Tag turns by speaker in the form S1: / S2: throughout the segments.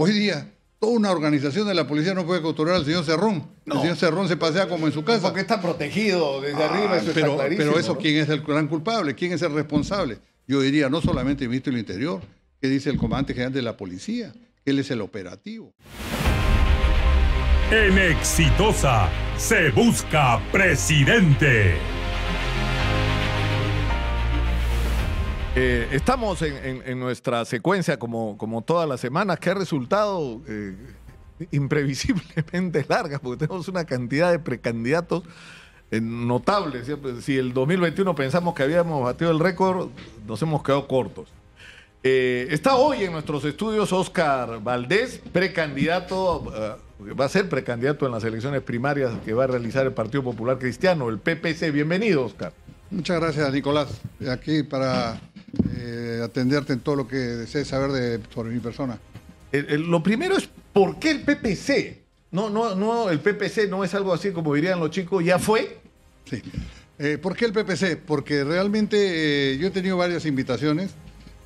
S1: Hoy día, toda una organización de la policía no puede capturar al señor Cerrón. El señor Cerrón se pasea como en su casa. Porque está protegido desde arriba, ah, pero, Pero eso, ¿quién es el gran culpable? ¿Quién es el responsable? Yo diría, no solamente el ministro del Interior, que dice el comandante general de la policía, que él es el operativo. En Exitosa se busca presidente.
S2: Eh, estamos en, nuestra secuencia como, como todas las semanas, que ha resultado eh, imprevisiblemente larga, porque tenemos una cantidad de precandidatos eh, notables notable. Si el 2021 pensamos que habíamos batido el récord, nos hemos quedado cortos. está hoy en nuestros estudios Oscar Valdés, precandidato, va a ser precandidato en las elecciones primarias que va a realizar el Partido Popular Cristiano, el PPC. Bienvenido, Oscar.
S1: Muchas gracias, Nicolás. Aquí para eh, atenderte en todo lo que desees saber de, sobre mi persona.
S2: lo primero es por qué el PPC. No, no, no, el PPC no es algo así
S1: como dirían los chicos, ya fue. Sí. Eh, ¿Por qué el PPC? Porque realmente eh, yo he tenido varias invitaciones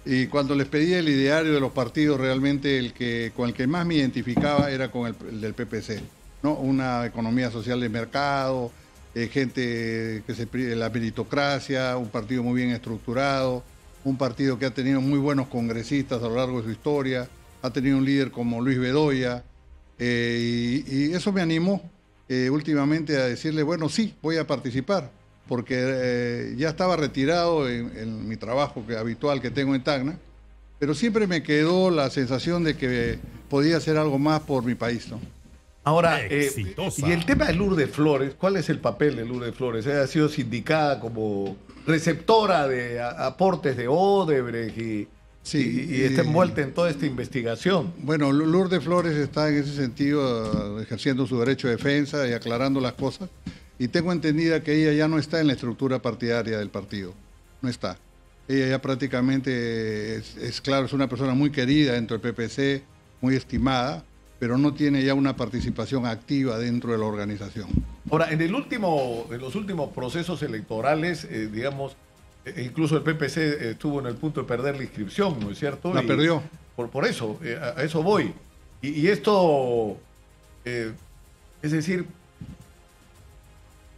S1: y cuando les pedí el ideario de los partidos, realmente el que con el que más me identificaba era con el, del PPC. ¿no? Una economía social de mercado, eh, gente que se la meritocracia, un partido muy bien estructurado, un partido que ha tenido muy buenos congresistas a lo largo de su historia, ha tenido un líder como Luis Bedoya, eh, y, eso me animó eh, últimamente a decirle, bueno, sí, voy a participar, porque eh, ya estaba retirado en, mi trabajo que, habitual que tengo en Tacna, pero siempre me quedó la sensación de que podía hacer algo más por mi país.
S2: Ahora, y el tema de Lourdes Flores, ¿cuál es el papel de Lourdes Flores? ha sido sindicada como receptora de aportes de Odebrecht y, sí, está envuelta en toda esta investigación.
S1: Bueno, Lourdes Flores está en ese sentido uh, ejerciendo su derecho de defensa y aclarando las cosas. Y tengo entendida que ella ya no está en la estructura partidaria del partido. No está. Ella ya prácticamente es claro, es una persona muy querida dentro del PPC, muy estimada pero no tiene ya una participación activa dentro de la organización.
S2: Ahora, en, los últimos procesos electorales, eh, digamos, eh, incluso el PPC eh, estuvo en el punto de perder la inscripción, ¿no es cierto? La perdió. Por, por eso, a, eso voy. Y, esto, es decir,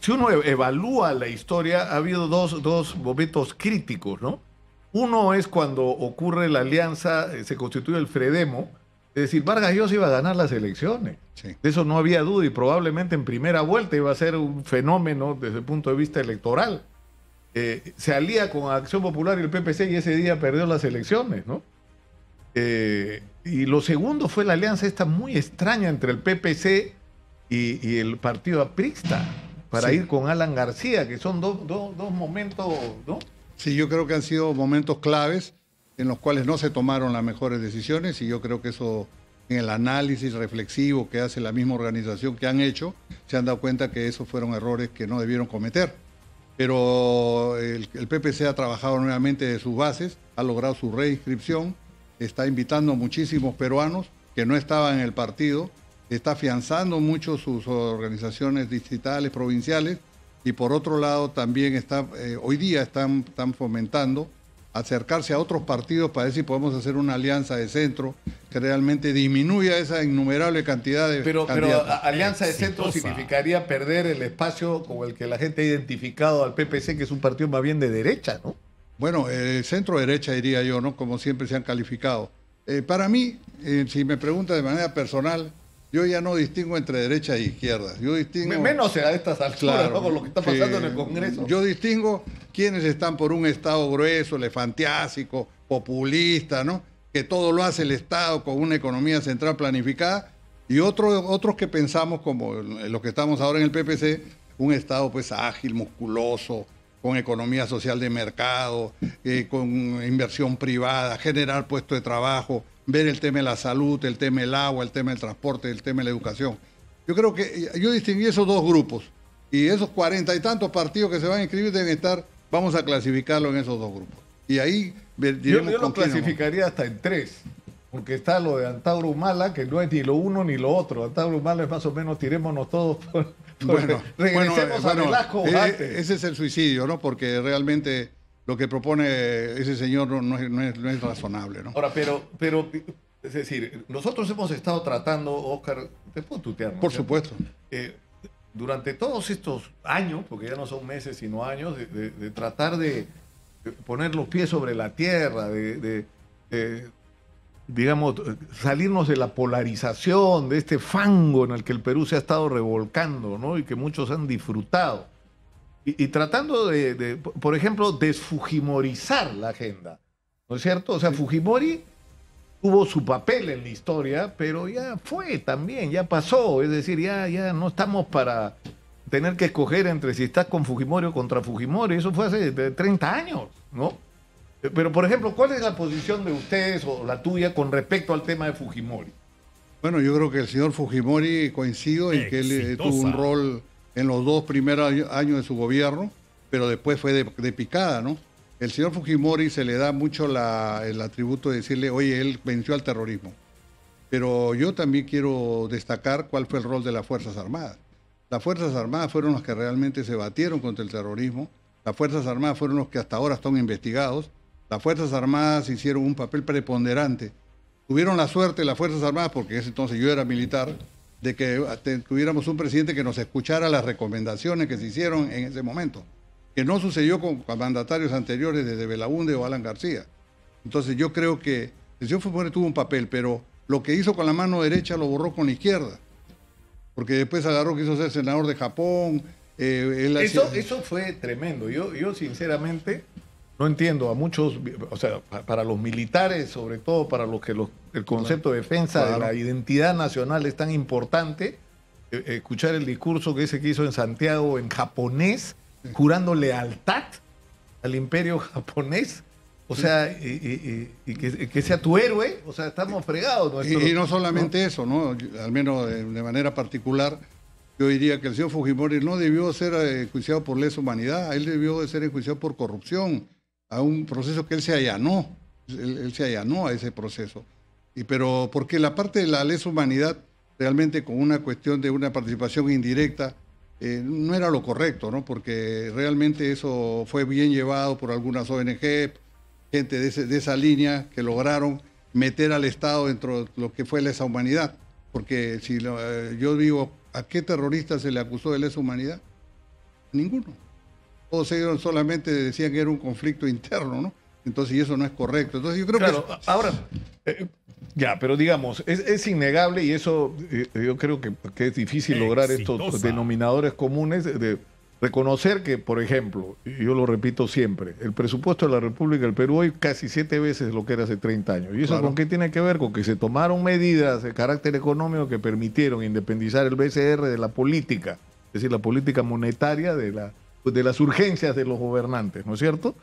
S2: si uno e, evalúa la historia, ha habido dos, dos, momentos críticos, ¿no? Uno es cuando ocurre la alianza, se constituye el Fredemo, es decir, Vargas Llosa iba a ganar las elecciones. De eso no había duda y probablemente en primera vuelta iba a ser un fenómeno desde el punto de vista electoral. Eh, se alía con Acción Popular y el PPC y ese día perdió las elecciones, ¿no? Eh, y lo segundo fue la alianza esta muy extraña entre el PPC y, el partido aprista
S1: para ir con Alan García, que son dos, dos momentos, ¿no? Sí, yo creo que han sido momentos claves en los cuales no se tomaron las mejores decisiones y yo creo que eso en el análisis reflexivo que hace la misma organización que han hecho, se han dado cuenta que esos fueron errores que no debieron cometer. Pero el, PPC ha trabajado nuevamente de sus bases, ha logrado su reinscripción, está invitando a muchísimos peruanos que no estaban en el partido, está afianzando mucho sus organizaciones distritales, provinciales, y por otro lado también está, eh, hoy día están, están fomentando acercarse a otros partidos para ver si podemos hacer una alianza de centro que realmente disminuya esa innumerable cantidad de... Pero, pero
S2: alianza de centro significaría perder el
S1: espacio con el que la gente ha identificado al PPC, que es un partido más bien de derecha, ¿no? Bueno, eh, centro derecha diría yo, ¿no? Como siempre se han calificado. Eh, para mí, eh, si me pregunta de manera personal, yo ya no distingo entre derecha e izquierda. Yo distingo. Menos sea estas alturas, lo que está pasando en el Congreso. Yo distingo quienes están por un Estado grueso, elefantiásico, populista, ¿no? Que todo lo hace el Estado con una economía central planificada. Y otros otros que pensamos, como los que estamos ahora en el PPC, un Estado pues ágil, musculoso, con economía social de mercado, eh, con inversión privada, generar puestos de trabajo ver el tema de la salud, el tema del agua, el tema del transporte, el tema de la educación. Yo creo que eh, yo distinguí esos dos grupos y esos cuarenta y tantos partidos que se van a inscribir deben estar, vamos a clasificarlo en esos dos grupos. Y ahí yo, lo clasificaría hasta en tres,
S2: porque está lo de Antauro Humala, que no es ni lo uno ni lo otro. Antauro Humala es más o menos tirémonos todos bueno, regresemos a eh,
S1: ese es el suicidio, ¿no? Porque realmente lo que propone ese señor no, es, razonable. ¿no? Ahora,
S2: pero, pero, es decir, nosotros hemos estado tratando, Oscar, te puedo tutear, Por supuesto. Eh, durante todos estos años, porque ya no son meses, sino años, de, tratar de poner los pies sobre la tierra, de, de digamos, salirnos de la polarización, de este fango en el que el Perú se ha estado revolcando, ¿no? Y que muchos han disfrutado. Y, tratando de, por ejemplo, desfujimorizar la agenda. ¿No es cierto? O sea, Fujimori tuvo su papel en la historia, pero ya fue también, ya pasó. Es decir, ya, ya no estamos para tener que escoger entre si estás con Fujimori o contra Fujimori. Eso fue hace 30 eh, años, ¿no? Eh, pero, por ejemplo, ¿cuál es la posición de ustedes o la tuya con respecto al tema de Fujimori?
S1: Bueno, yo creo que el señor Fujimori coincido en que él eh, tuvo un rol en los dos primeros años de su gobierno, pero después fue de, picada, ¿no? El señor Fujimori se le da mucho el atributo de decirle, oye, él venció al terrorismo. Pero yo también quiero destacar cuál fue el rol de las Fuerzas Armadas. Las Fuerzas Armadas fueron las que realmente se batieron contra el terrorismo. Las Fuerzas Armadas fueron los que hasta ahora están investigados. Las Fuerzas Armadas hicieron un papel preponderante. Tuvieron la suerte las Fuerzas Armadas, porque en ese entonces yo era militar, de que tuviéramos un presidente que nos escuchara las recomendaciones que se hicieron en ese momento, que no sucedió con, mandatarios anteriores desde Belaunde o Alan García. Entonces yo creo que el señor Fujimori tuvo un papel, pero lo que hizo con la mano derecha lo borró con la izquierda, porque después agarró que hizo ser senador de Japón. Eh,
S2: eso, fue tremendo. Yo, yo sinceramente no entiendo a muchos, o sea, para los militares, sobre todo para los que los, el concepto de defensa de la identidad nacional es tan importante, eh, escuchar el discurso que ese que hizo en Santiago en japonés, jurando lealtad al imperio japonés. O sea, y, que, sea tu héroe, o sea, estamos fregados. y, no solamente
S1: eso, ¿no? Al menos de, manera particular, yo diría que el señor Fujimori no debió ser eh, enjuiciado por lesa humanidad, él debió de ser enjuiciado por corrupción a un proceso que él se allanó, él, se allanó a ese proceso. Y, pero porque la parte de la lesa humanidad, realmente con una cuestión de una participación indirecta, eh, no era lo correcto, ¿no? Porque realmente eso fue bien llevado por algunas ONG, gente de, esa línea que lograron meter al Estado dentro de lo que fue lesa humanidad. Porque si eh, yo digo, ¿a qué terrorista se le acusó de lesa humanidad? Ninguno todos ellos solamente decían que era un conflicto interno, ¿no? Entonces, y eso no es correcto. Entonces, yo creo que. Ahora, eh, ya, pero digamos,
S2: es, innegable y eso eh, yo creo que, es difícil lograr estos denominadores comunes de reconocer que, por ejemplo, y yo lo repito siempre, el presupuesto de la República del Perú hoy casi siete veces lo que era hace 30 años. ¿Y eso con qué tiene que ver? Con que se tomaron medidas de carácter económico que permitieron independizar el BCR de la política, es decir, la política monetaria de la pues, de las urgencias de los gobernantes, ¿no es cierto?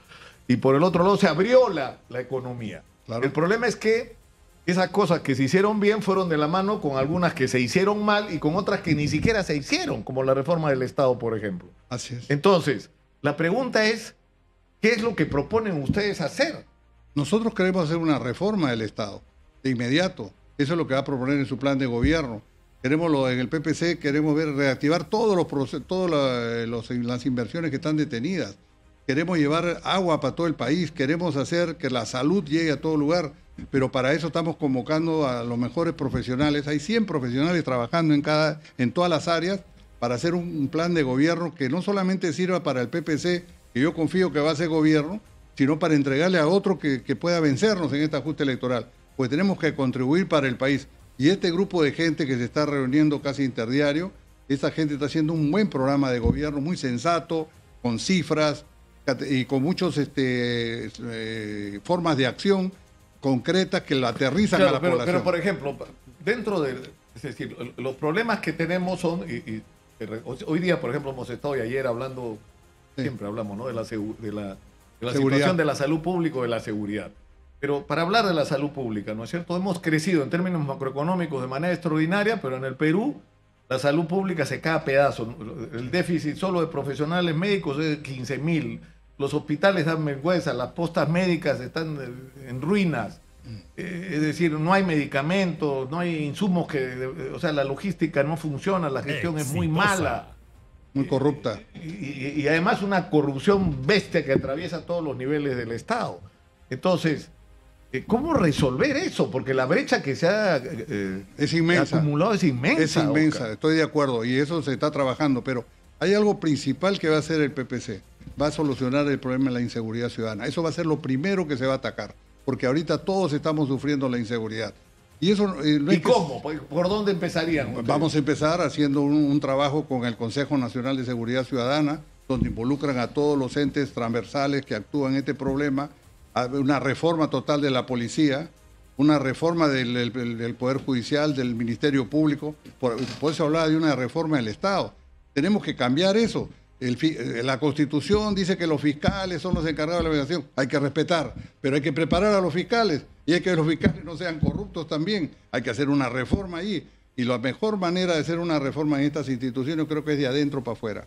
S2: Y por el otro lado se abrió la, la economía. El problema es que esas cosas que se hicieron bien fueron de la mano con algunas que se hicieron mal y con otras que ni siquiera se hicieron, como la reforma del
S1: Estado, por ejemplo. Así es. Entonces, la pregunta es, ¿qué es lo que proponen ustedes hacer? Nosotros queremos hacer una reforma del Estado, de inmediato. Eso es lo que va a proponer en su plan de gobierno. Queremos en el PPC, queremos ver reactivar todos los todas eh, los, eh, las inversiones que están detenidas. Queremos llevar agua para todo el país, queremos hacer que la salud llegue a todo lugar, pero para eso estamos convocando a los mejores profesionales. Hay 100 profesionales trabajando en, cada, en todas las áreas para hacer un, plan de gobierno que no solamente sirva para el PPC, que yo confío que va a ser gobierno, sino para entregarle a otro que, que pueda vencernos en este ajuste electoral. Pues tenemos que contribuir para el país. Y este grupo de gente que se está reuniendo casi interdiario, esta gente está haciendo un buen programa de gobierno, muy sensato, con cifras y con muchas este, eh, formas de acción concretas que la aterrizan a la pero, población. Pero, por
S2: ejemplo, dentro de. Es decir, los problemas que tenemos son. Y, hoy día, por ejemplo, hemos estado y ayer hablando, siempre hablamos, ¿no? De la, de de la situación de la salud pública, de la seguridad. Pero para hablar de la salud pública, ¿no es cierto? Hemos crecido en términos macroeconómicos de manera extraordinaria, pero en el Perú la salud pública se cae a pedazos. El déficit solo de profesionales médicos es de 15 mil. Los hospitales dan vergüenza, las postas médicas están en ruinas. Mm. Eh, es decir, no hay medicamentos, no hay insumos que... O sea, la logística no funciona, la gestión es muy mala. Muy corrupta. y además una corrupción bestia que atraviesa todos los niveles del
S1: Estado. Entonces, eh, ¿Cómo resolver eso? Porque la brecha que se ha eh, es inmensa. acumulado es inmensa. Es inmensa, estoy de acuerdo, y eso se está trabajando, pero hay algo principal que va a hacer el PPC, va a solucionar el problema de la inseguridad ciudadana. Eso va a ser lo primero que se va a atacar, porque ahorita todos estamos sufriendo la inseguridad. ¿Y, eso, eh, cómo?
S2: ¿Por dónde empezarían? Vamos
S1: a empezar haciendo un trabajo con el Consejo Nacional de Seguridad Ciudadana, donde involucran a todos los entes transversales que actúan en este problema Ah, una reforma total de la policía, una reforma del, Poder Judicial, del Ministerio Público, por, eso hablaba de una reforma del Estado. Tenemos que cambiar eso. Eh, la Constitución dice que los fiscales son los encargados de la investigación, hay que respetar, pero hay que preparar a los fiscales y hay que los fiscales no sean corruptos también, hay que hacer una reforma ahí. Y la mejor manera de hacer una reforma en estas instituciones creo que es de adentro para afuera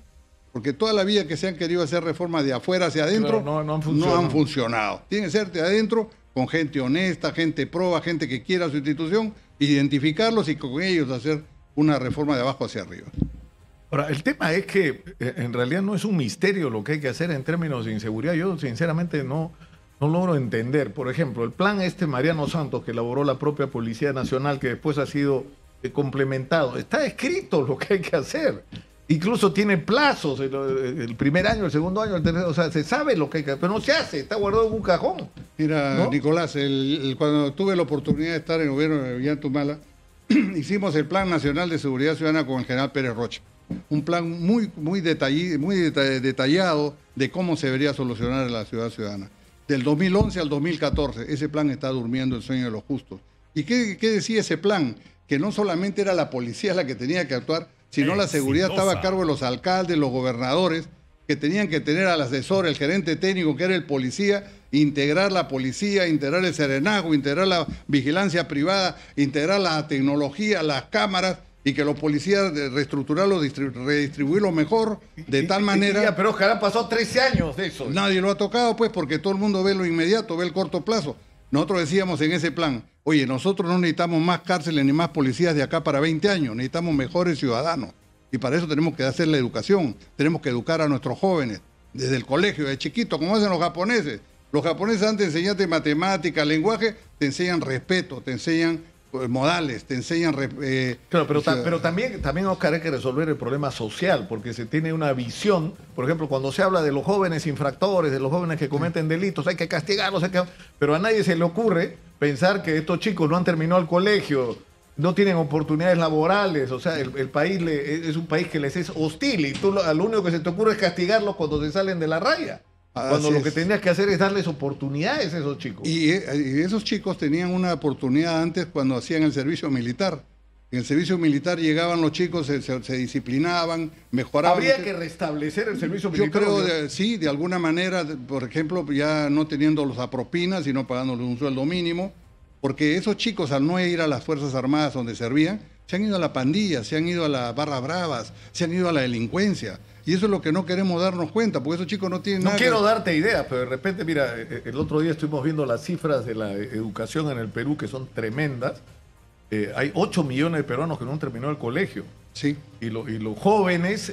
S1: porque toda la vida que se han querido hacer reformas de afuera hacia adentro no, han funcionado. Tiene que ser de adentro con gente honesta, gente proba, gente que quiera su institución, identificarlos y con ellos hacer una reforma de abajo hacia arriba. Ahora, el tema es
S2: que eh, en realidad no es un misterio lo que hay que hacer en términos de inseguridad. Yo sinceramente no, no logro entender. Por ejemplo, el plan este Mariano Santos que elaboró la propia Policía Nacional, que después ha sido eh, complementado, está escrito lo que hay que hacer. Incluso tiene plazos,
S1: el,
S2: primer año, el segundo año, el tercero, o sea, se sabe lo que hay que hacer, pero no se hace, está guardado en un
S1: cajón. Mira, Nicolás, cuando tuve la oportunidad de estar en el gobierno de Villantumala, hicimos el Plan Nacional de Seguridad Ciudadana con el general Pérez Rocha. Un plan muy, muy, detallado de cómo se debería solucionar la ciudad ciudadana. Del 2011 al 2014, ese plan está durmiendo el sueño de los justos. ¿Y qué decía ese plan? Que no solamente era la policía la que tenía que actuar, sino la seguridad estaba a cargo de los alcaldes, los gobernadores, que tenían que tener al asesor, el gerente técnico, que era el policía, integrar la policía, integrar el serenazgo, integrar la vigilancia privada, integrar la tecnología, las cámaras y que los policías reestructurarlo, redistribuirlo mejor, de tal manera... pero ojalá pasó 13 años de eso. Nadie lo ha tocado, pues, porque todo el mundo ve lo inmediato, ve el corto plazo. Nosotros decíamos en ese plan, oye, nosotros no necesitamos más cárceles ni más policías de acá para 20 años, necesitamos mejores ciudadanos. Y para eso tenemos que hacer la educación, tenemos que educar a nuestros jóvenes desde el colegio, de chiquito, como hacen los japoneses. Los japoneses antes de enseñarte matemática, lenguaje, te enseñan respeto, te enseñan eh, modales, te enseñan... Eh, claro, pero, este, pero
S2: también, también, Oscar, hay que resolver el problema social, porque se tiene una visión, por ejemplo, cuando se habla de los jóvenes infractores, de los jóvenes que cometen delitos, hay que castigarlos, pero a nadie se le ocurre pensar que estos chicos no han terminado el colegio, no tienen oportunidades laborales, o sea, el, país es un país que les es hostil y tú lo, lo único que se te ocurre es castigarlos cuando se salen de la raya
S1: cuando lo que tenías que hacer es darles oportunidades a esos chicos. Eh, y, esos chicos tenían una oportunidad antes cuando hacían el servicio militar. En el servicio militar llegaban los chicos, se, disciplinaban, mejoraban. Habría que restablecer el servicio militar. Yo creo, de, sí, de alguna manera, por ejemplo, ya no teniendo los propinas, sino pagándoles un sueldo mínimo, porque esos chicos al no ir a las Fuerzas Armadas donde servían, se han ido a la pandilla, se han ido a las barra bravas, se han ido a la delincuencia. Y eso es lo que no queremos darnos cuenta, porque esos chicos no tienen no nada. No quiero
S2: darte idea, pero de repente, mira, eh, eh, el otro día estuvimos viendo las cifras de la eh, educación en el Perú, que son tremendas. hay 8 millones de peruanos que no han terminado el colegio. Sí. Y, los jóvenes,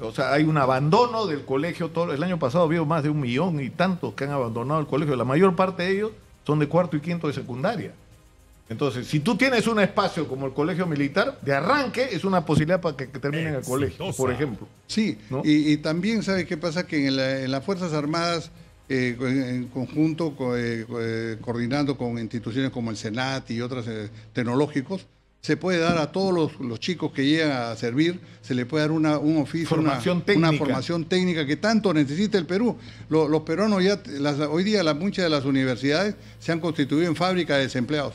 S2: o sea, hay un abandono del colegio. Todo, el año pasado había más de un millón y tantos que han abandonado el colegio. La mayor parte de ellos son de cuarto y quinto de secundaria. Entonces, si tú tienes un espacio
S1: como el colegio militar, de arranque es una posibilidad para que, terminen el colegio, por ejemplo. Sí, y, también, ¿sabes qué pasa? Que en, las Fuerzas Armadas, eh, en conjunto, eh, eh, coordinando con instituciones como el Senat y otras tecnológicos, se puede dar a todos los, chicos que llegan a servir, se le puede dar una, un oficio, una, formación técnica que tanto necesita el Perú. Los, peruanos ya, hoy día muchas de las universidades se han constituido en fábrica de desempleados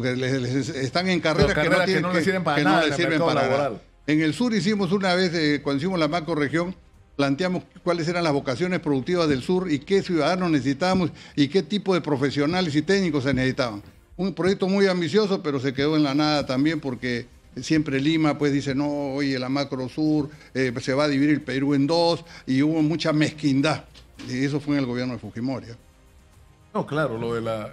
S1: porque están en carreras, que, no les sirven para nada. En el sur hicimos una vez, eh, cuando hicimos la macro región, planteamos cuáles eran las vocaciones productivas del sur y qué ciudadanos necesitábamos y qué tipo de profesionales y técnicos se necesitaban. Un proyecto muy ambicioso, pero se quedó en la nada también porque siempre Lima pues dice, no, oye, la macro sur, eh, se va a dividir el Perú en dos y hubo mucha mezquindad. Y eso fue en el gobierno de Fujimori. ¿eh?
S2: No, claro, lo de la...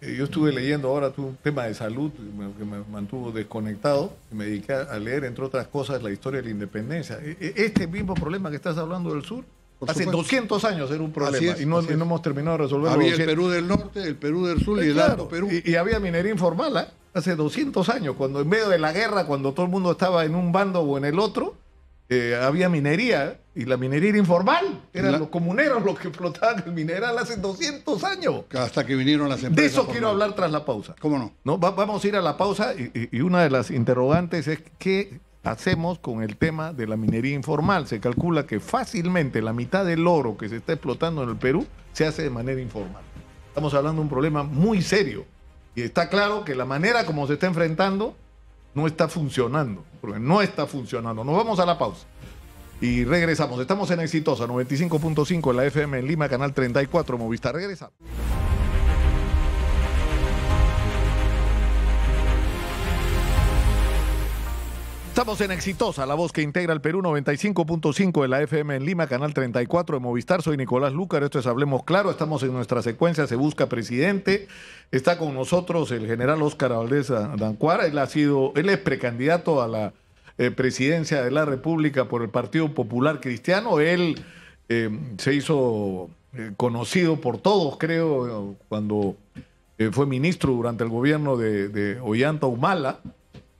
S2: Eh, yo estuve leyendo ahora un tema de salud que me mantuvo desconectado y me dediqué a leer, entre otras cosas, la historia de la independencia. E, e, este mismo problema que estás hablando del sur, hace 200 años era un problema y, no, hemos terminado de resolverlo. Había el Perú del norte, el Perú del sur y, eh, el Perú. Y, había minería informal ¿ah? hace 200 años, cuando en medio de la guerra, cuando todo el mundo estaba en un bando o en el otro eh, había minería y la minería era informal. Eran los comuneros los que explotaban el mineral hace 200 años.
S1: Hasta que vinieron las empresas. De eso quiero hablar
S2: tras la pausa. ¿Cómo no? no vamos a ir a la pausa y, y, una de las interrogantes es qué hacemos con el tema de la minería informal. Se calcula que fácilmente la mitad del oro que se está explotando en el Perú se hace de manera informal. Estamos hablando de un problema muy serio. Y está claro que la manera como se está enfrentando no está funcionando, no está funcionando. Nos vamos a la pausa y regresamos. Estamos en Exitosa 95.5 en la FM en Lima, canal 34 Movistar. Regresamos. Estamos en Exitosa, la voz que integra el Perú 95.5 de la FM en Lima, canal 34 de Movistar. Soy Nicolás Lúcar, esto es Hablemos Claro. Estamos en nuestra secuencia Se Busca Presidente. Está con nosotros el general Óscar Valdez Dancuara. Él ha sido, él es precandidato a la eh, presidencia de la República por el Partido Popular Cristiano. Él eh, se hizo eh, conocido por todos, creo, cuando fue ministro durante el gobierno de Ollanta Humala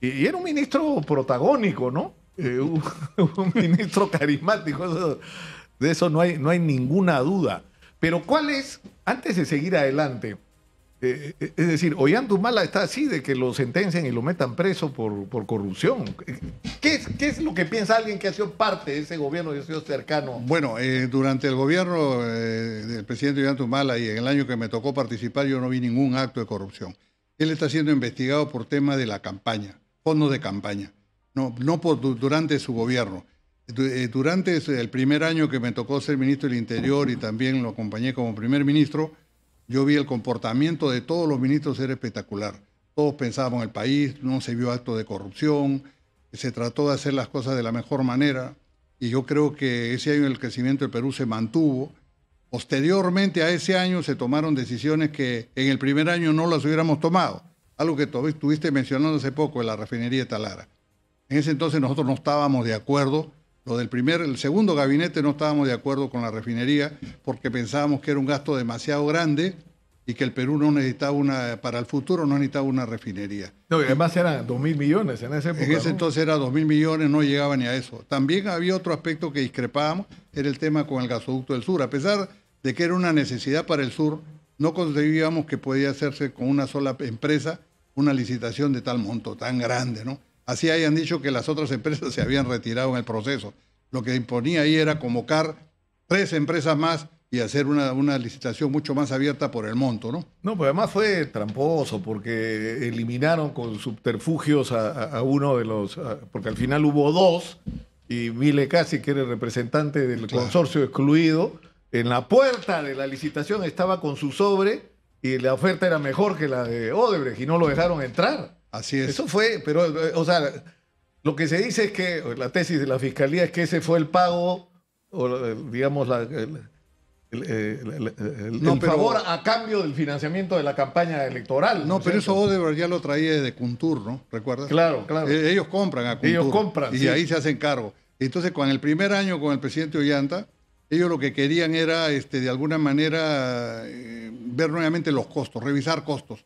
S2: y era un ministro protagónico, ¿no? Eh, un, ministro carismático, de eso no hay, no hay ninguna duda. Pero ¿cuál es, antes de seguir adelante, eh, eh, es decir, Ollantumala está así de que lo sentencien
S1: y lo metan preso por, corrupción.
S2: ¿Qué es, lo que piensa alguien que ha sido parte de ese gobierno y ha sido
S1: cercano? Bueno, durante el gobierno del presidente Ollantumala y en el año que me tocó participar, yo no vi ningún acto de corrupción. Él está siendo investigado por tema de la campaña fondos de campaña, no, no por, durante su gobierno. Eh, durante el primer año que me tocó ser ministro del Interior y también lo acompañé como primer ministro, yo vi el comportamiento de todos los ministros era espectacular. Todos pensábamos en el país, no se vio acto de corrupción, se trató de hacer las cosas de la mejor manera y yo creo que ese año el crecimiento del Perú se mantuvo. Posteriormente a ese año se tomaron decisiones que en el primer año no las hubiéramos tomado algo que tú estuviste mencionando hace poco, de la refinería de Talara. En ese entonces nosotros no estábamos de acuerdo, lo del primer, el segundo gabinete no estábamos de acuerdo con la refinería porque pensábamos que era un gasto demasiado grande y que el Perú no necesitaba una, para el futuro no necesitaba una refinería. No, y además eran dos mil millones en ese época. En ese entonces era 2 mil millones, no llegaba ni a eso. También había otro aspecto que discrepábamos, era el tema con el gasoducto del sur. A pesar de que era una necesidad para el sur, no concebíamos que podía hacerse con una sola empresa una licitación de tal monto, tan grande, ¿no? Así hayan dicho que las otras empresas se habían retirado en el proceso. Lo que imponía ahí era convocar tres empresas más y hacer una, una, licitación mucho más abierta por el monto, ¿no? No, pero pues además fue tramposo porque eliminaron con
S2: subterfugios a, uno de los, porque al final hubo dos y Mile Casi, que era el representante del consorcio excluido, en la puerta de la licitación estaba con su sobre y la oferta era mejor que la de Odebrecht y no lo dejaron entrar. Así es. Eso fue, pero, o sea, lo que se dice es que, la tesis de la fiscalía es que ese fue el pago, o digamos, la, el, eh, favor a cambio del financiamiento de la campaña electoral. No, pero eso Odebrecht
S1: ya lo traía desde Cuntur, ¿no? ¿Recuerdas? Claro, claro. Eh, ellos compran a Cuntur. Ellos compran. Y ahí se hacen cargo. Entonces, con el primer año con el presidente Ollanta, ellos lo que querían era, este, de alguna manera, eh, ver nuevamente los costos, revisar costos.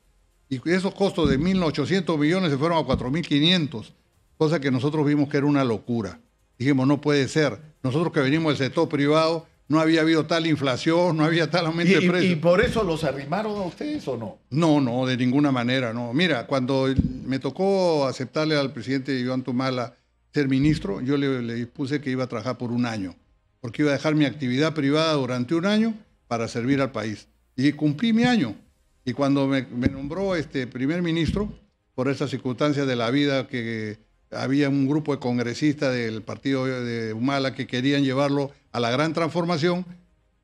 S1: Y esos costos de 1.800 millones se fueron a 4.500, cosa que nosotros vimos que era una locura. Dijimos, no puede ser. Nosotros que venimos del sector privado, no había habido tal inflación, no había tal aumento de precios. ¿Y por
S2: eso los arrimaron a ustedes o no?
S1: No, no, de ninguna manera, no. Mira, cuando me tocó aceptarle al presidente Iván Tumala ser ministro, yo le, dispuse que iba a trabajar por un año porque iba a dejar mi actividad privada durante un año para servir al país. Y cumplí mi año. Y cuando me, nombró este primer ministro, por esas circunstancias de la vida que había un grupo de congresistas del partido de Humala que querían llevarlo a la gran transformación,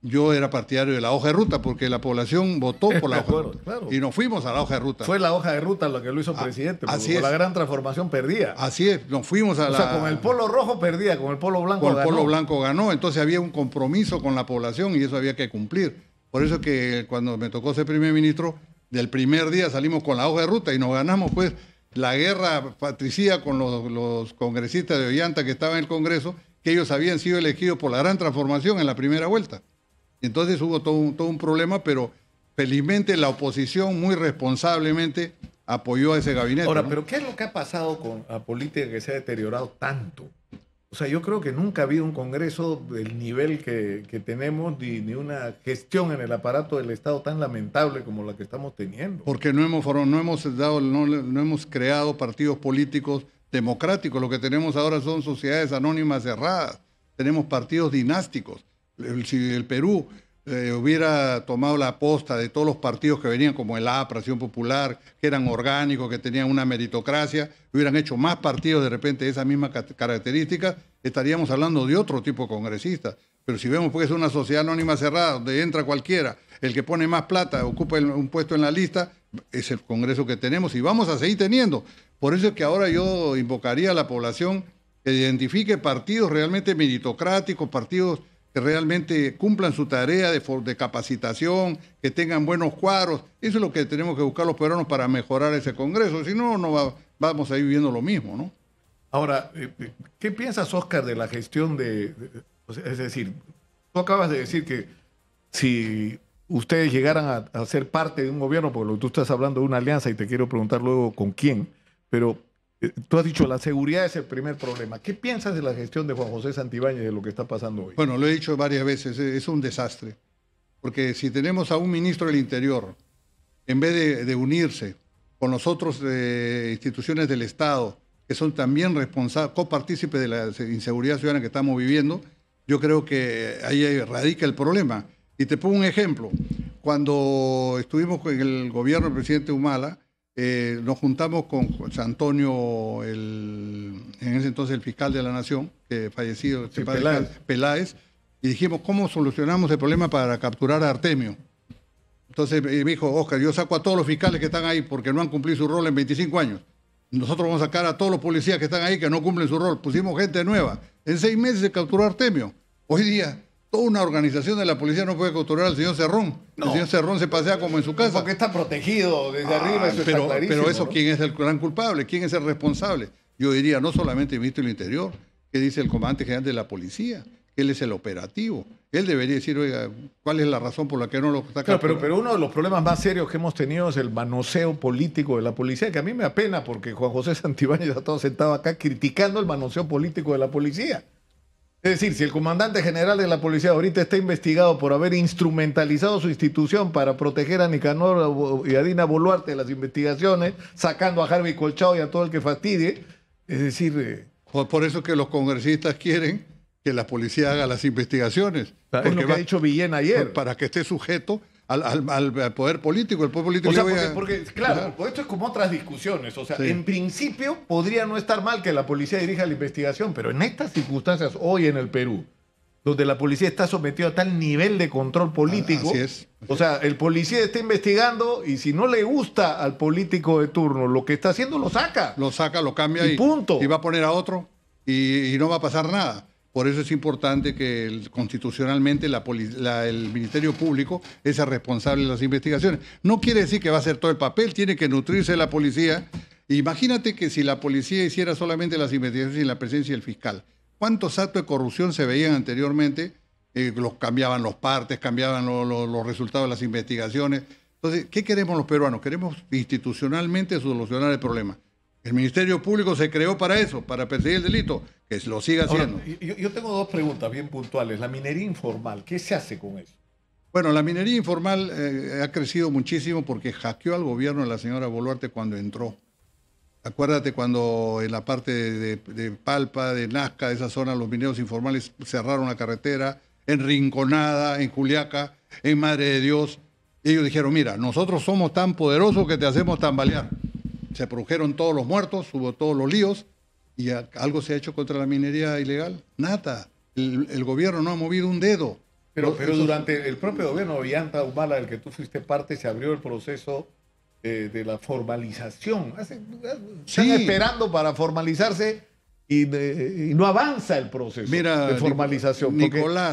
S1: yo era partidario de la hoja de ruta porque la población votó por la hoja de ruta. Y nos fuimos a la hoja de ruta. Fue la hoja de ruta lo que lo hizo ah, presidente. Así La gran transformación perdía. Así es, nos fuimos a la. O sea, con el polo rojo perdía, con el
S2: polo blanco con ganó. el polo blanco
S1: ganó. Entonces había un compromiso con la población y eso había que cumplir. Por eso que cuando me tocó ser primer ministro, del primer día salimos con la hoja de ruta y nos ganamos, pues, la guerra patricía con los, los congresistas de Ollanta que estaban en el Congreso, que ellos habían sido elegidos por la gran transformación en la primera vuelta. Entonces hubo todo un, problema, pero felizmente la oposición muy responsablemente apoyó a ese gabinete. Ahora, pero ¿qué es lo que ha pasado con la política que se ha deteriorado tanto? O sea, yo creo que nunca ha
S2: habido un Congreso del nivel que, tenemos, ni, una gestión en el aparato del Estado tan lamentable como la que estamos teniendo.
S1: Porque no hemos, no hemos, dado, no, no hemos creado partidos políticos democráticos. Lo que tenemos ahora son sociedades anónimas cerradas. Tenemos partidos dinásticos si el Perú eh, hubiera tomado la aposta de todos los partidos que venían, como el APRA, Acción Popular, que eran orgánicos, que tenían una meritocracia, hubieran hecho más partidos de repente de esa misma característica, estaríamos hablando de otro tipo de congresistas. Pero si vemos es pues, una sociedad anónima cerrada, donde entra cualquiera, el que pone más plata, ocupa un puesto en la lista, es el Congreso que tenemos y vamos a seguir teniendo. Por eso es que ahora yo invocaría a la población que identifique partidos realmente meritocráticos, partidos realmente cumplan su tarea de, capacitación, que tengan buenos cuadros. Eso es lo que tenemos que buscar los peruanos para mejorar ese Congreso. Si no, no vamos a ir viviendo lo mismo, ¿no? Ahora, eh, eh, ¿qué piensas,
S2: Oscar, de la gestión de... Es decir, tú acabas de decir que si ustedes llegaran a, a ser parte de un gobierno, porque tú estás hablando de una alianza y te quiero preguntar luego con quién, pero Tú has dicho, la seguridad es el primer problema. ¿Qué piensas de la gestión de Juan José Santibáñez
S1: de lo que está pasando hoy? Bueno, lo he dicho varias veces, es un desastre. Porque si tenemos a un ministro del Interior, en vez de, unirse con las otras eh, instituciones del Estado, que son también responsables, copartícipes de la inseguridad ciudadana que estamos viviendo, yo creo que ahí radica el problema. Y te pongo un ejemplo. Cuando estuvimos con el gobierno del presidente Humala, eh, nos juntamos con San Antonio, el, en ese entonces el fiscal de la Nación, que fallecido, Peláez. y dijimos, ¿cómo solucionamos el problema para capturar a Artemio? Entonces eh, me dijo, Oscar, yo saco a todos los fiscales que están ahí porque no han cumplido su rol en 25 años. Nosotros vamos a sacar a todos los policías que están ahí que no cumplen su rol. Pusimos gente nueva. En seis meses se capturó a Artemio. Hoy día Toda una organización de la policía no puede controlar al señor Cerrón. El señor Cerrón se pasea como en su casa. Porque está protegido desde ah, arriba, pero, Pero eso, ¿quién es el gran culpable? ¿Quién es el responsable? Yo diría, no solamente el ministro del Interior, que dice el comandante general de la policía, él es el operativo. Él debería decir, oiga, ¿cuál es la razón por la que no lo está pero, pero
S2: uno de los problemas más serios que hemos tenido es el manoseo político de la policía, que a mí me apena porque Juan José Santibáñez ha estado sentado acá criticando el manoseo político de la policía. Es decir, si el comandante general de la policía ahorita está investigado por haber instrumentalizado su institución para proteger a Nicanor y a Dina Boluarte de las investigaciones, sacando a Harvey Colchado y a todo el
S1: que fastidie, es decir... Eh, por eso que los congresistas quieren que la policía haga las investigaciones. Es lo que ha dicho Villena ayer. Para que esté sujeto al, al, poder político. El poder político o sea, porque, claro,
S2: esto es como otras discusiones. O sea, en principio podría no estar mal que la policía dirija la investigación, pero en estas circunstancias, hoy en el Perú, donde la policía está sometida a tal nivel de control político. Ah, es, o sea, el policía está investigando y si no le gusta al político de turno lo que está haciendo, lo
S1: saca. Lo saca, lo cambia y, punto. Y va a poner a otro y, no va a pasar nada. Por eso es importante que constitucionalmente la, el Ministerio Público es responsable de las investigaciones. No quiere decir que va a hacer todo el papel, tiene que nutrirse la policía. Imagínate que si la policía hiciera solamente las investigaciones sin la presencia del fiscal, ¿cuántos actos de corrupción se veían anteriormente? Eh, los cambiaban los partes, cambiaban los resultados de las investigaciones. Entonces, ¿qué queremos los peruanos? Queremos institucionalmente solucionar el problema. El Ministerio Público se creó para eso, para perseguir el delito, que lo siga haciendo. yo, tengo dos preguntas bien puntuales. La minería informal, ¿qué se hace con eso? Bueno, la minería informal eh, ha crecido muchísimo porque hackeó al gobierno de la señora Boluarte cuando entró. Acuérdate cuando en la parte de, Palpa, de Nazca, de esa zona, los mineros informales cerraron la carretera, en Rinconada, en Juliaca, en Madre de Dios. Y ellos dijeron, mira, nosotros somos tan poderosos que te hacemos tambalear se produjeron todos los muertos, hubo todos los líos, y algo se ha hecho contra la minería ilegal. Nada. El, gobierno no ha movido un dedo. Pero, durante el propio gobierno de
S2: Yanta Humala, del que tú fuiste parte, se abrió el proceso de la formalización. Están esperando para formalizarse y, no avanza el proceso de formalización.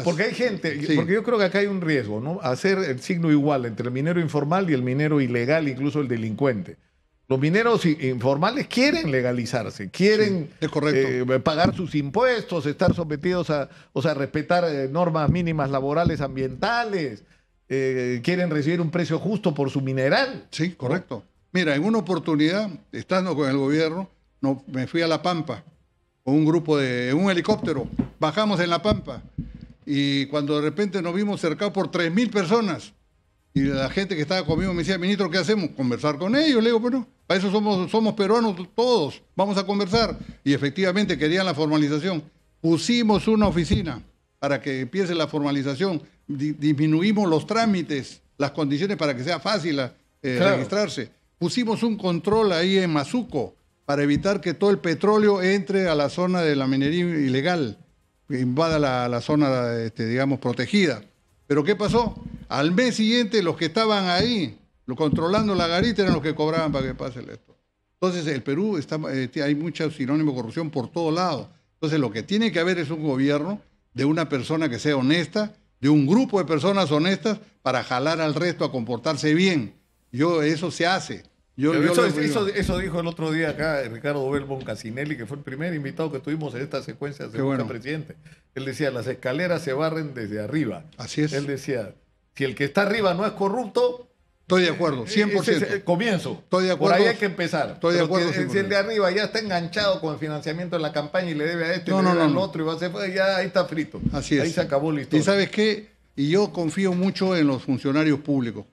S2: porque, hay gente, porque yo creo que acá hay un riesgo, ¿no? Hacer el signo igual entre el minero informal y el minero ilegal, incluso el delincuente. Los mineros informales quieren legalizarse, quieren eh, pagar sus impuestos, estar sometidos a, o sea, respetar eh, normas mínimas laborales ambientales, eh, quieren recibir
S1: un precio justo por su mineral. Sí, correcto. Mira, en una oportunidad, estando con el gobierno, no, me fui a La Pampa con un grupo de un helicóptero, bajamos en La Pampa y cuando de repente nos vimos cercados por 3.000 personas y la gente que estaba conmigo me decía, ministro, ¿qué hacemos? Conversar con ellos. Le digo, bueno, para eso somos, somos peruanos todos. Vamos a conversar. Y efectivamente querían la formalización. Pusimos una oficina para que empiece la formalización. disminuimos los trámites, las condiciones para que sea fácil eh, registrarse. Pusimos un control ahí en Mazuco para evitar que todo el petróleo entre a la zona de la minería ilegal, invada la, zona, este, digamos, protegida. Pero ¿qué pasó? Al mes siguiente los que estaban ahí lo controlando la garita eran los que cobraban para que pase el esto. Entonces, el Perú está, este, hay mucho sinónimo de corrupción por todos lados. Entonces, lo que tiene que haber es un gobierno de una persona que sea honesta, de un grupo de personas honestas para jalar al resto a comportarse bien. Yo, eso se hace. Yo, eso, eso,
S2: dijo el otro día acá Ricardo Belbon Casinelli, que fue el primer invitado que tuvimos en esta secuencia de presidente. Él decía, las escaleras se barren desde arriba. Así es. Él decía, si el que está arriba no es corrupto, Estoy de acuerdo, 100%. Eh, comienzo. Estoy de acuerdo. Por ahí hay que empezar. Estoy de acuerdo. el de arriba ya está enganchado con el financiamiento de la campaña y le debe a este no, y no, no, al otro y va a ser, pues, ya ahí está
S1: frito. Así ahí es. Ahí se acabó la historia. Y sabes qué, y yo confío mucho en los funcionarios públicos.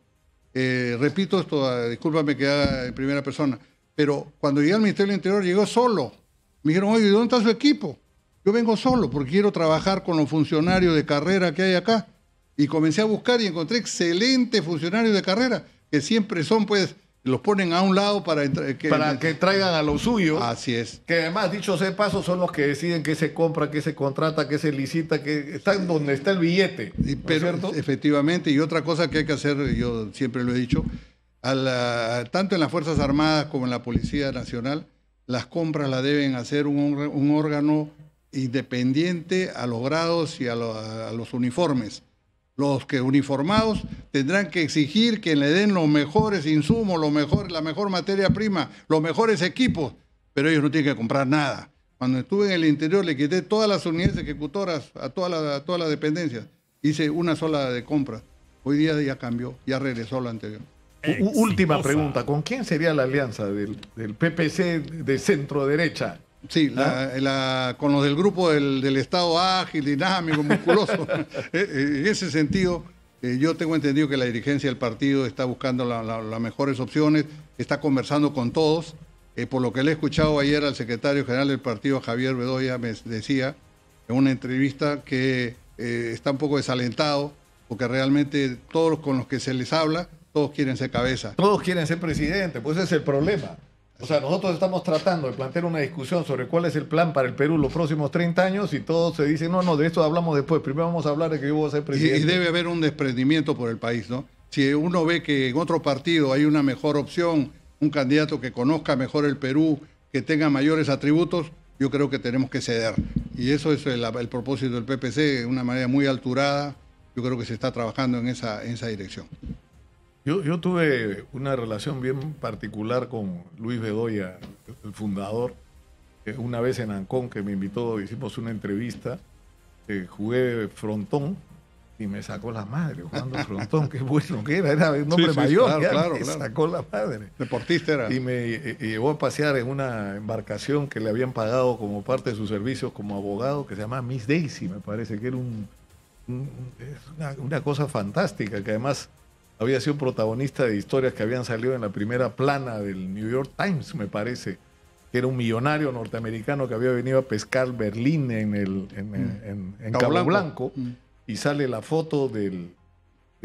S1: Eh, repito esto, ah, discúlpame que haga en primera persona, pero cuando llegué al Ministerio del Interior llegó solo. Me dijeron, oye, ¿dónde está su equipo? Yo vengo solo porque quiero trabajar con los funcionarios de carrera que hay acá y comencé a buscar y encontré excelentes funcionarios de carrera que siempre son, pues, los ponen a un lado para que, para que traigan a lo suyo. Así es.
S2: Que además, dichos sea paso, son los que deciden qué se compra, qué se contrata, qué se licita,
S1: que están donde está el billete. efectivamente, y otra cosa que hay que hacer, yo siempre lo he dicho, tanto en las Fuerzas Armadas como en la Policía Nacional, las compras las deben hacer un, órgano independiente a los grados y a los uniformes los que uniformados tendrán que exigir que le den los mejores insumos, la mejor materia prima, los mejores equipos, pero ellos no tienen que comprar nada. Cuando estuve en el interior le quité todas las unidades ejecutoras a todas las dependencias. Hice una sola de compra. Hoy día ya cambió, ya regresó lo anterior. Última pregunta,
S2: ¿con quién sería la alianza del, del PPC
S1: de centro derecha? Sí, la, ¿Ah? con los del grupo del, Estado ágil, dinámico, musculoso. Eh, eh, en ese sentido, eh, yo tengo entendido que la dirigencia del partido está buscando las mejores opciones, está conversando con todos. por lo que le he escuchado ayer al secretario general del partido, Javier Bedoya, me decía en una entrevista que está un poco desalentado, porque realmente todos con los que se les habla, todos quieren ser cabeza.
S2: Todos quieren ser presidente, pues ese es el problema. O sea, nosotros estamos tratando de plantear una discusión sobre cuál es el plan para el Perú los próximos 30 años y todos se dicen, no, no, de esto hablamos después, primero vamos a hablar de que yo voy a ser presidente. Y, debe
S1: haber un desprendimiento por el país, ¿no? Si uno ve que en otro partido hay una mejor opción, un candidato que conozca mejor el Perú, que tenga mayores atributos, yo creo que tenemos que ceder. Y eso es el, propósito del PPC, de una manera muy alturada. Yo creo que se está trabajando en esa, en esa dirección.
S2: Yo, tuve una relación bien particular con Luis Bedoya, el fundador. Eh, una vez en Ancón que me invitó, hicimos una entrevista, eh, jugué frontón y me sacó la madre jugando frontón, qué bueno que era, era un hombre mayor, claro, sacó la madre. Deportista era. Y me eh, llevó a pasear en una embarcación que le habían pagado como parte de sus servicios como abogado, que se llama Miss Daisy, me parece que era un, una, una, cosa fantástica, que además había sido protagonista de historias que habían salido en la primera plana del New York Times, me parece, que era un millonario norteamericano que había venido a pescar Berlín en, el, en, mm. Cabo Blanco, mm. y sale la foto del,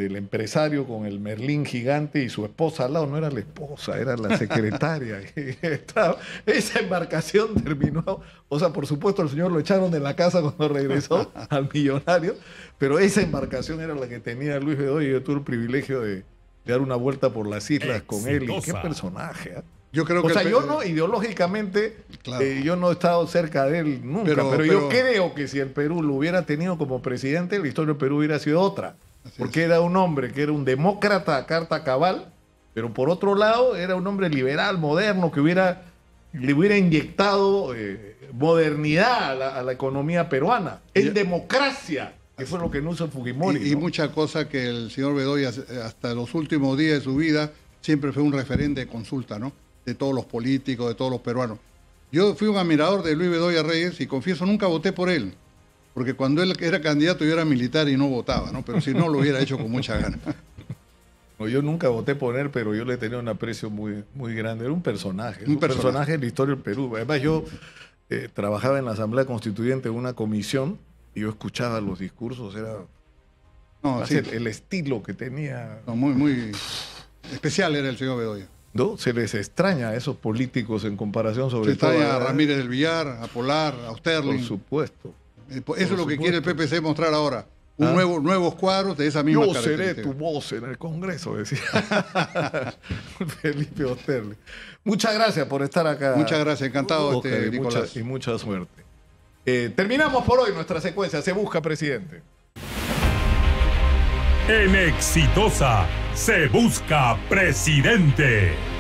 S2: del empresario con el Merlín gigante y su esposa al lado, no era la esposa, era la secretaria. esa embarcación terminó, o sea, por supuesto el señor lo echaron de la casa cuando regresó al millonario, pero esa embarcación era la que tenía Luis Bedoya yo tuve el privilegio de, dar una vuelta por las islas con él. qué personaje. ¿ah? Yo creo o sea, yo no, ideológicamente, eh, yo no he estado cerca de él nunca, pero yo creo que si el Perú lo hubiera tenido como presidente, la historia del Perú hubiera sido otra porque era un hombre que era un demócrata a carta cabal, pero por otro lado era un hombre liberal, moderno, que hubiera, le hubiera inyectado eh, modernidad a la, economía peruana, en democracia, que fue lo que no hizo Fujimori. Y,
S1: muchas y mucha que el señor Bedoya hasta los últimos días de su vida siempre fue un referente de consulta, ¿no? De todos los políticos, de todos los peruanos. Yo fui un admirador de Luis Bedoya Reyes y confieso, nunca voté por él porque cuando él era candidato yo era militar y no votaba, ¿no? Pero si no, lo hubiera hecho con mucha gana. yo
S2: nunca voté por él, pero yo le tenía un aprecio muy, muy grande. Era un personaje, un, personaje. en la historia del Perú. Además, yo eh, trabajaba en la Asamblea Constituyente en una comisión y yo escuchaba los discursos, era el, estilo que tenía. muy, muy especial era el señor Bedoya. ¿No? Se les extraña a esos políticos en comparación sobre todo a Ramírez
S1: del Villar, a Polar, a Osterling. Por supuesto. Eso es lo que quiere el PPC mostrar ahora. Un ¿Ah? nuevo, nuevos cuadros de esa misma Yo seré tu
S2: voz en el Congreso, decía Felipe Osterle. Muchas gracias por estar acá. Muchas gracias, encantado, este, Nicolás. y mucha suerte. Eh, terminamos por hoy nuestra secuencia. Se busca, presidente.
S1: En Exitosa, se busca, presidente.